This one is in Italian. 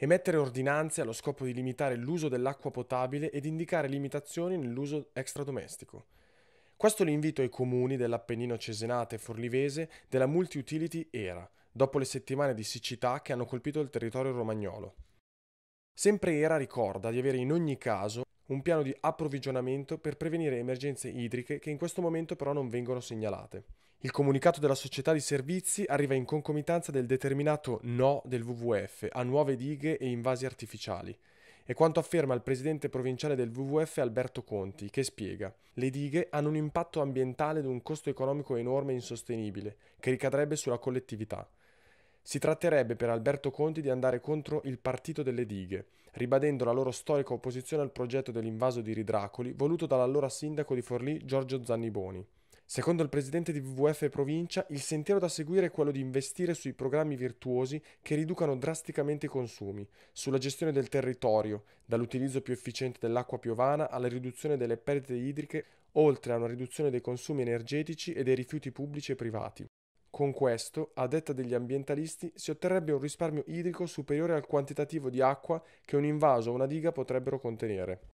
emettere ordinanze allo scopo di limitare l'uso dell'acqua potabile ed indicare limitazioni nell'uso extradomestico. Questo l'invito ai comuni dell'Appennino Cesenate e Forlivese della multi-utility ERA, dopo le settimane di siccità che hanno colpito il territorio romagnolo. Sempre ERA ricorda di avere in ogni caso un piano di approvvigionamento per prevenire emergenze idriche che in questo momento però non vengono segnalate. Il comunicato della società di servizi arriva in concomitanza del determinato no del WWF a nuove dighe e invasi artificiali. È quanto afferma il presidente provinciale del WWF Alberto Conti, che spiega: Le dighe hanno un impatto ambientale ed un costo economico enorme e insostenibile, che ricadrebbe sulla collettività. Si tratterebbe per Alberto Conti di andare contro il partito delle dighe, ribadendo la loro storica opposizione al progetto dell'invaso di Ridracoli voluto dall'allora sindaco di Forlì Giorgio Zanniboni. Secondo il presidente di WWF Provincia, il sentiero da seguire è quello di investire sui programmi virtuosi che riducano drasticamente i consumi, sulla gestione del territorio, dall'utilizzo più efficiente dell'acqua piovana alla riduzione delle perdite idriche, oltre a una riduzione dei consumi energetici e dei rifiuti pubblici e privati. Con questo, a detta degli ambientalisti, si otterrebbe un risparmio idrico superiore al quantitativo di acqua che un invaso o una diga potrebbero contenere.